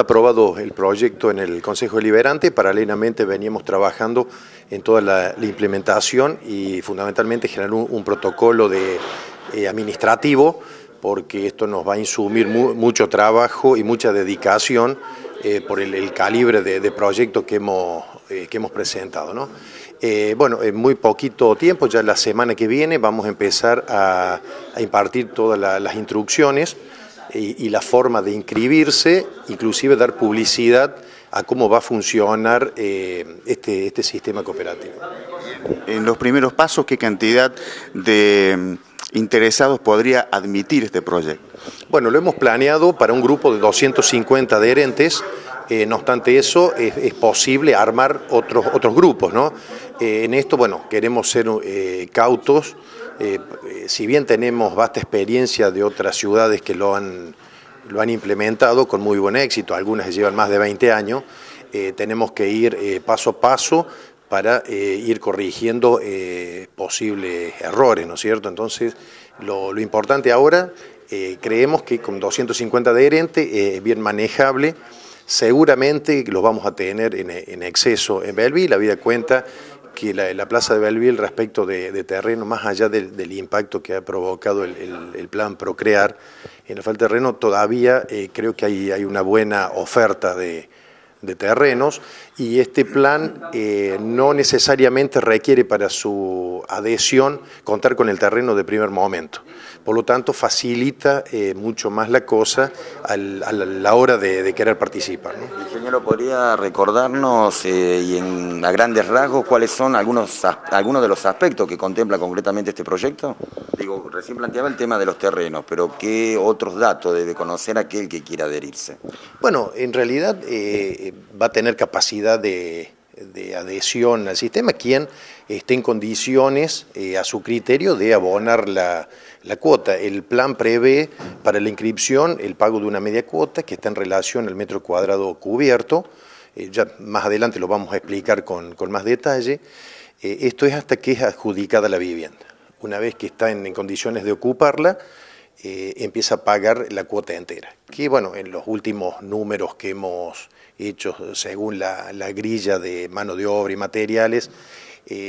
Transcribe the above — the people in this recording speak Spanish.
aprobado el proyecto en el Consejo Deliberante, paralelamente veníamos trabajando en toda la, implementación y fundamentalmente generar un, protocolo de, eh, administrativo, porque esto nos va a insumir mucho trabajo y mucha dedicación eh, por el, calibre de, proyecto que hemos, eh, que hemos presentado. bueno, en muy poquito tiempo, ya la semana que viene, vamos a empezar a, impartir todas las instrucciones y, la forma de inscribirse, inclusive dar publicidad a cómo va a funcionar eh, este, este, sistema cooperativo. En los primeros pasos, ¿qué cantidad de mm, interesados podría admitir este proyecto? Bueno, lo hemos planeado para un grupo de 250 adherentes. Eh, no obstante eso, es, posible armar otros, otros grupos. ¿no? Eh, en esto, bueno, queremos ser cautos eh, eh, si bien tenemos vasta experiencia de otras ciudades que lo han, lo han implementado con muy buen éxito, algunas llevan más de 20 años, eh, tenemos que ir paso a paso para ir corrigiendo posibles errores, ¿no es cierto? Entonces, lo, importante ahora, creemos que con 250 adherentes, bien manejable, seguramente los vamos a tener en, exceso en Belvi, la vida cuenta que la, Plaza de Belville respecto de, terreno, más allá del, impacto que ha provocado el, plan Procrear, en el falta terreno todavía eh, creo que hay, hay una buena oferta de, de terrenos y este plan eh, no necesariamente requiere para su adhesión contar con el terreno de primer momento. Por lo tanto, facilita eh, mucho más la cosa a la hora de, querer participar. Ingeniero, ¿podría recordarnos eh, y a grandes rasgos cuáles son algunos, algunos de los aspectos que contempla concretamente este proyecto? Digo, recién planteaba el tema de los terrenos, pero ¿qué otros datos debe conocer aquel que quiera adherirse? Bueno, en realidad va a tener capacidad de, adhesión al sistema, quien esté en condiciones, eh, a su criterio, de abonar la, cuota. El plan prevé para la inscripción el pago de una media cuota que está en relación al metro cuadrado cubierto. Eh, ya más adelante lo vamos a explicar con, más detalle. Eh, esto es hasta que es adjudicada la vivienda. Una vez que está en condiciones de ocuparla, eh, empieza a pagar la cuota entera. Que bueno, en los últimos números que hemos hecho según la, la grilla de mano de obra y materiales, eh,